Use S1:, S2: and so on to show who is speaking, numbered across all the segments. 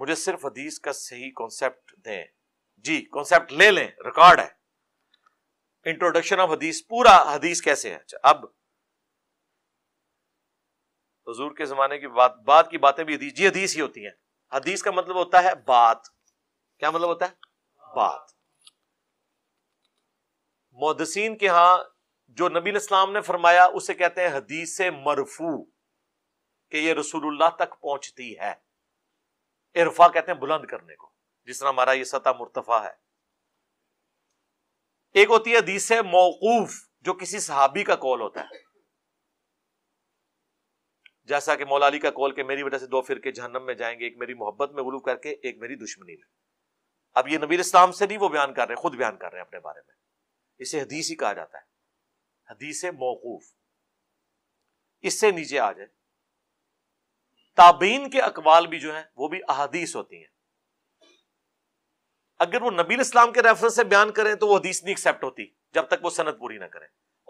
S1: मुझे सिर्फ हदीस का सही कॉन्सेप्ट दें जी कॉन्सेप्ट ले लें रिकॉर्ड है इंट्रोडक्शन ऑफ हदीस पूरा हदीस कैसे है अच्छा, अब हजूर तो के जमाने की बात बात की बातें भी हदीस जी हदीस ही होती है हदीस का मतलब होता है बात क्या मतलब होता है बात मोहदसिन के यहां जो नबी इस्लाम ने फरमाया उसे कहते हैं हदीस से मरफू के ये रसूलुल्लाह तक पहुंचती है इरफा कहते हैं बुलंद करने को जिस तरह हमारा ये सतह मुर्तफा है एक होती है हदीस मौकूफ जो किसी सहाबी का कौल होता है जैसा कि मौलाली अली का कौल के मेरी वजह से दो फिर के जहनम में जाएंगे एक मेरी मोहब्बत में गुलू करके एक मेरी दुश्मनी में अब ये नबीर इस्लाम से नहीं वो बयान कर रहे हैं खुद बयान कर रहे हैं अपने बारे में इसे हदीस ही कहा जाता है हदीस मौकूफ इससे नीचे आ जाए ताबीन के अकवाल भी जो है वो भी अहादीस होती है अगर वो नबी इस्लाम के रेफरेंस से बयान करें तो वो हदीस नहीं एक्सेप्ट होती जब तक वो सनत पूरी ना करें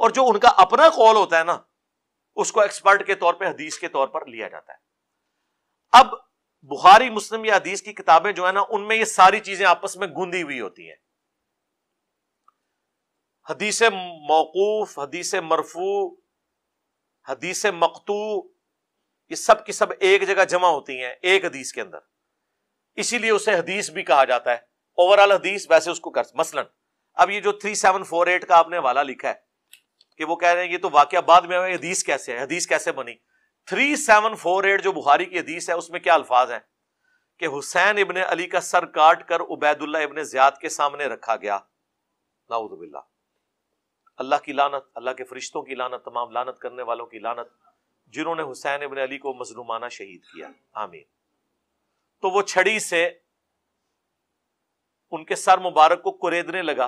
S1: और जो उनका अपना कॉल होता है ना उसको एक्सपर्ट के तौर पे हदीस के तौर पर लिया जाता है अब बुखारी मुस्लिम या हदीस की किताबें जो है ना उनमें ये सारी चीजें आपस में गूंदी हुई होती हैं हदीस मौकूफ हदीस मरफू हदीस मकतू ये सब की सब एक जगह जमा होती हैं एक हदीस के अंदर इसीलिए उसे हदीस भी कहा जाता है ओवरऑल हदीस वैसे उसको कर मसलन अब ये जो थ्री सेवन फोर एट का आपने वाला लिखा है कि वो कह रहे हैं ये तो वाक्य बाद में हदीस कैसे है हदीस कैसे बनी थ्री सेवन फोर एट जो बुहारी की हदीस है उसमें क्या अल्फाज हैं कि हुसैन इबन अली का सर काट कर उबैदुल्ला इबन ज्याद के सामने रखा गया नाउदबिल्ला अल्लाह की लानत अल्लाह के फरिश्तों की लानत तमाम लानत करने वालों की लानत जिन्होंने हुसैन इबन अली को मजलूमाना शहीद किया आमीन तो वो छड़ी से उनके सर मुबारक को कुरेदने लगा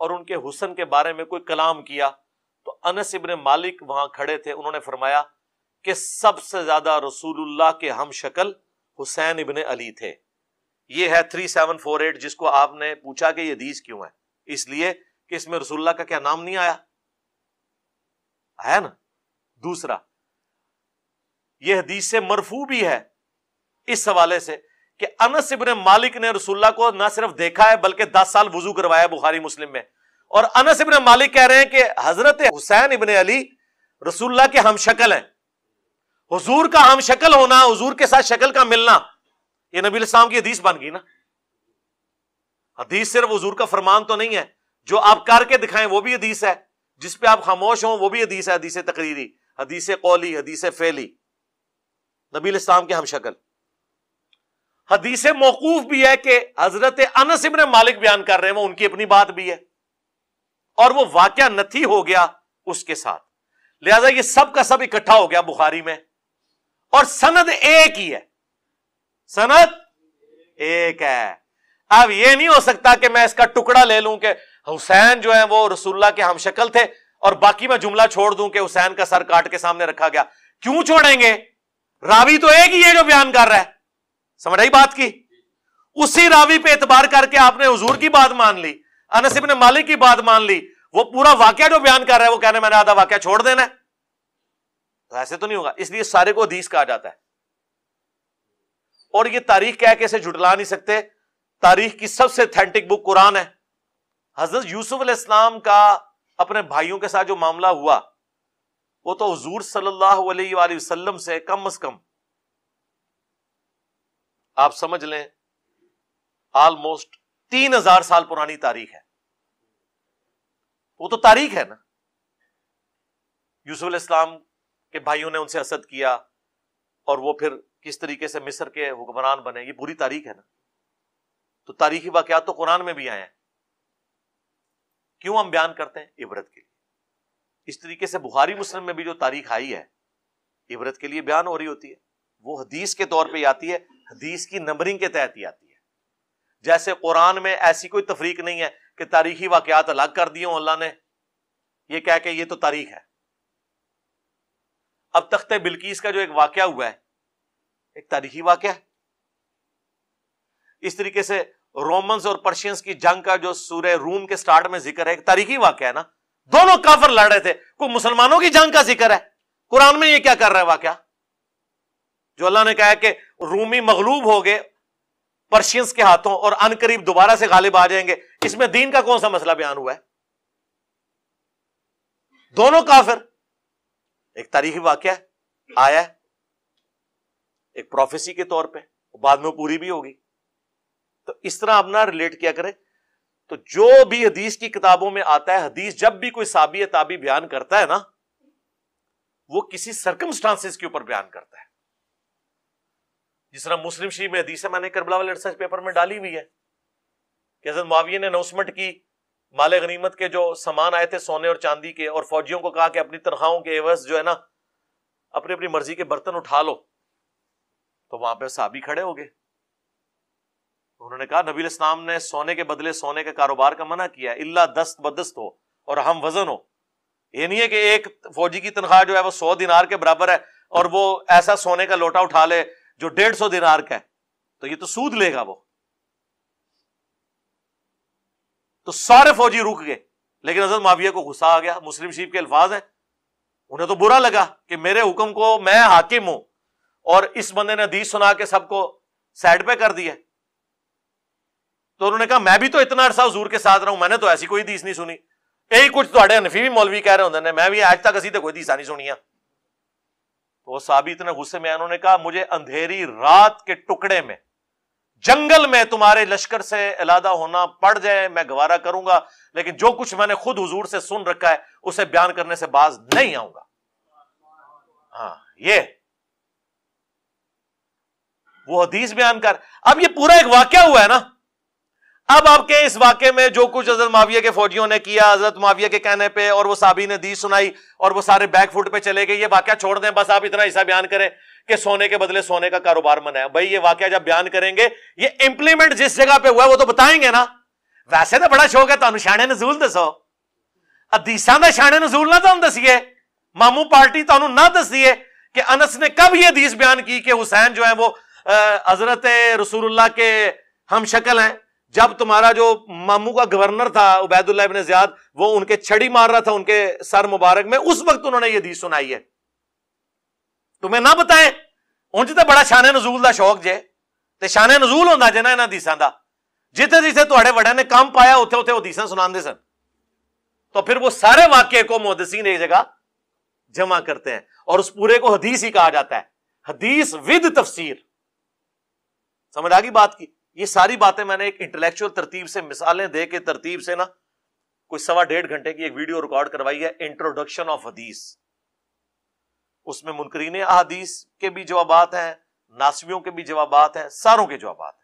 S1: और उनके हुसन के बारे में कोई कलाम किया तो अनस इबन मालिक वहां खड़े थे उन्होंने फरमाया कि सबसे ज्यादा रसूलुल्लाह के हम शक्ल हुसैन इबन अली थे ये है थ्री सेवन फोर एट जिसको आपने पूछा कि ये दीज क्यों है इसलिए कि इसमें रसूलुल्लाह का क्या नाम नहीं आया है ना दूसरा यह हदीस से मरफू भी है इस हवाले से कि अनस इबन मालिक ने रसुल्ला को ना सिर्फ देखा है बल्कि दस साल वजू करवाया बुखारी मुस्लिम में और अनस इबन मालिक कह रहे हैं कि हजरत हुसैन इबन अली रसुल्ला के हम शक्ल हैं हजूर का हम शक्ल होना हजूर के साथ शक्ल का मिलना यह नबी इस्लाम की हदीस बन गई ना हदीस सिर्फ हजूर का फरमान तो नहीं है जो आप करके दिखाएं वो भी हदीस है जिसपे आप खामोश हो वो भी हदीस है हदीस तकरीरी हदीस कौली हदीस फैली नबी इस्लाम के हम शक्ल हदीस मौकूफ भी है कि हजरत अनसिम इबन मालिक बयान कर रहे हैं वो उनकी अपनी बात भी है और वो वाक्य नथी हो गया उसके साथ लिहाजा ये सब का सब इकट्ठा हो गया बुखारी में और सनद एक ही है सनद एक है अब ये नहीं हो सकता कि मैं इसका टुकड़ा ले लूं कि हुसैन जो है वो रसुल्ला के हम शक्ल थे और बाकी मैं जुमला छोड़ दूं कि हुसैन का सर काट के सामने रखा गया क्यों छोड़ेंगे रावी तो एक ही है जो बयान कर रहा है समझ आई बात की उसी रावी पे एतबार करके आपने हजूर की बात मान ली अनसिब ने मालिक की बात मान ली वो पूरा वाक्य जो बयान कर रहा है वो कहने मैंने आधा वाक्य छोड़ देना तो ऐसे तो नहीं होगा इसलिए सारे को अधीस कहा जाता है और ये तारीख कह के झुटला जुटला नहीं सकते तारीख की सबसे अथेंटिक बुक कुरान है हजरत यूसुफ इस्लाम का अपने भाइयों के साथ जो मामला हुआ वो तो हजूर सल्लल्लाहु अलैहि वसल्लम से कम अज कम आप समझ लें ऑलमोस्ट तीन हजार साल पुरानी तारीख है वो तो तारीख है ना यूसुफ इस्लाम के भाइयों ने उनसे असद किया और वो फिर किस तरीके से मिस्र के हुक्मरान बने ये पूरी तारीख है ना तो तारीखी वाकयात तो कुरान में भी आए हैं क्यों हम बयान करते हैं इबरत के लिए इस तरीके से बुहारी मुस्लिम में भी जो तारीख आई है इबरत के लिए बयान हो रही होती है वो हदीस के तौर पर आती है हदीस की नंबरिंग के तहत ही आती है जैसे कुरान में ऐसी कोई तफरीक नहीं है कि तारीखी वाकयात अलग कर दिए अल्लाह ने यह कह के ये तो तारीख है अब तख्ते बिल्किस का जो एक वाक्य हुआ है एक तारीखी वाक्य इस तरीके से रोमन्स और पर्शियंस की जंग का जो सूर्य रूम के स्टार्ट में जिक्र है एक तारीखी वाक्य है ना दोनों काफर लड़ रहे थे को मुसलमानों की जंग का जिक्र है कुरान में ये क्या कर रहा है वाक्य जो अल्लाह ने कहा है कि रूमी मगलूब हो गए पर्शियंस के हाथों और अनकरीब दोबारा से गालिब आ जाएंगे इसमें दीन का कौन सा मसला बयान हुआ है दोनों काफिर एक तारीखी वाक्य आया है एक प्रोफेसी के तौर पे बाद में पूरी भी होगी तो इस तरह अपना रिलेट किया करें तो जो भी हदीस की किताबों में आता है हदीस जब भी कोई साबी ताबी बयान करता है ना वो किसी सर्कमस्टांसिस के ऊपर बयान करता है जिस तरह मुस्लिम शरीफ में हदीस मैंने करबला वाले रिसर्च पेपर में डाली हुई है कि हजरत माविया ने अनाउंसमेंट की माल गनीमत के जो सामान आए थे सोने और चांदी के और फौजियों को कहा कि अपनी तनख्वाहों के एवज जो है ना अपनी अपनी मर्जी के बर्तन उठा लो तो वहां पर साबी खड़े हो गए तो उन्होंने कहा नबी इस्लाम ने सोने के बदले सोने के कारोबार का मना किया इल्ला दस्त बदस्त हो और हम वजन हो ये नहीं है कि एक फौजी की तनख्वाह जो है वो सौ दिनार के बराबर है और वो ऐसा सोने का लोटा उठा ले जो डेढ़ सौ दिनार का है तो ये तो सूद लेगा वो तो सारे फौजी रुक गए लेकिन हजरत माविया को गुस्सा आ गया मुस्लिम शरीफ के अल्फाज हैं उन्हें तो बुरा लगा कि मेरे हुक्म को मैं हाकिम हूं और इस बंदे ने हदीस सुना के सबको साइड पे कर दिया तो उन्होंने कहा मैं भी तो इतना अरसा हजूर के साथ रहा हूं मैंने तो ऐसी कोई दीस नहीं सुनी यही कुछ थोड़े अनफी भी मौलवी कह रहे होंगे मैं भी आज तक असी तो कोई दीसा नहीं सुनिया तो साहब इतने गुस्से में उन्होंने कहा मुझे अंधेरी रात के टुकड़े में जंगल में तुम्हारे लश्कर से अलादा होना पड़ जाए मैं गवारा करूंगा लेकिन जो कुछ मैंने खुद हुजूर से सुन रखा है उसे बयान करने से बाज नहीं आऊंगा हाँ ये वो हदीस बयान कर अब ये पूरा एक वाक्य हुआ है ना अब आपके इस वाक्य में जो कुछ हजरत माविया के फौजियों ने किया हजरत माविया के कहने पे और वो साबी ने दी सुनाई और वो सारे बैक फुट पे चले गए ये वाक्य छोड़ दें बस आप इतना हिस्सा बयान करें कि सोने के बदले सोने का कारोबार मनाया भाई ये वाक्य जब बयान करेंगे ये इंप्लीमेंट जिस जगह पे हुआ वो तो बताएंगे ना वैसे तो बड़ा शौक है तो शाणे नजूल दसो अदीसा का शाणे नजूल ना तो हम दसीए मामू पार्टी तो ना दसीए कि अनस ने कब यह दीस बयान की कि हुसैन जो है वो हजरत रसूलुल्लाह के हम शक्ल हैं जब तुम्हारा जो मामू का गवर्नर था उबैदुल्ला इबन जियाद वो उनके छड़ी मार रहा था उनके सर मुबारक में उस वक्त उन्होंने ये दी सुनाई है तुम्हें ना बताए उंज तो बड़ा शाने नजूल का शौक जे तो शाने नजूल होता जे ना इन्होंने दीसा का जिथे जिथे थोड़े वड़े ने काम पाया उत्थे उत्थे हदीसा सुनाते सन तो फिर वो सारे वाक्य को मुहदसिन एक जगह जमा करते हैं और उस पूरे को हदीस ही कहा जाता है हदीस विद तफसीर समझ आ गई बात की ये सारी बातें मैंने एक इंटेलेक्चुअल तरतीब से मिसालें दे के तरतीब से ना कोई सवा डेढ़ घंटे की एक वीडियो रिकॉर्ड करवाई है इंट्रोडक्शन ऑफ हदीस उसमें मुनकरीन अदीस के भी जवाब हैं नासवियों के भी जवाब हैं सारों के जवाब हैं